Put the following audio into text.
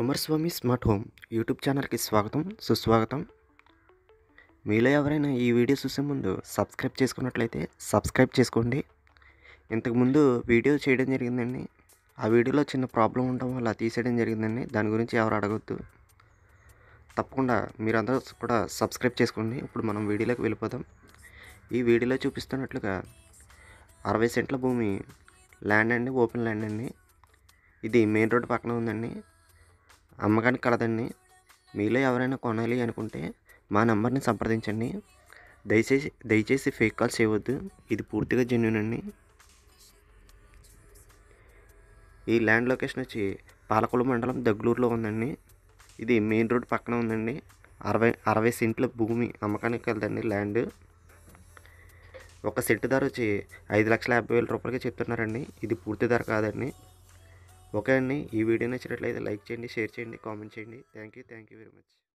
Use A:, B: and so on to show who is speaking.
A: Kumaraswamy smart home YouTube ఛానల్కి స్వాగతం సుస్వాగతం మీలో ఎవరైనా ఈ వీడియో చూసే ముందు సబ్స్క్రైబ్ చేసుకున్నట్లయితే సబ్స్క్రైబ్ చేసుకోండి ఇంతకుముందు వీడియో చేయడం జరిగిందండి ఆ వీడియోలో చిన్న ప్రాబ్లం ఉండడం వల్ల తీసేయడం జరిగిందండి దాని గురించి ఎవరు అడగొద్దు తప్పకుండా మీరందరూ కూడా సబ్స్క్రైబ్ చేసుకోండి ఇప్పుడు మనం వీడియోలోకి వెళ్ళిపోదాం ఈ వీడియోలో చూపిస్తున్నట్లుగా అరవై సెంట్ల భూమి ల్యాండ్ అండి ఓపెన్ ల్యాండ్ అండి ఇది మెయిన్ రోడ్ పక్కన ఉందండి అమ్మకానికి కలదండి మీలో ఎవరైనా కొనాలి అనుకుంటే మా నెంబర్ని సంప్రదించండి దయచేసి దయచేసి ఫేక్ కాల్స్ చేయవద్దు ఇది పూర్తిగా జెన్యున్ అండి ఈ ల్యాండ్ లొకేషన్ వచ్చి పాలకొల మండలం దగ్గులూరులో ఉందండి ఇది మెయిన్ రోడ్ పక్కన ఉందండి అరవై అరవై సెంట్ల భూమి అమ్మకానికి వెళ్దండి ల్యాండ్ ఒక సెట్ ధర వచ్చి ఐదు లక్షల యాభై వేల రూపాయలకి చెప్తున్నారండి ఇది పూర్తి ధర కాదండి ఓకే అండి ఈ వీడియో నచ్చినట్లయితే లైక్ చేయండి షేర్ చేయండి కామెంట్ చేయండి thank you thank you very much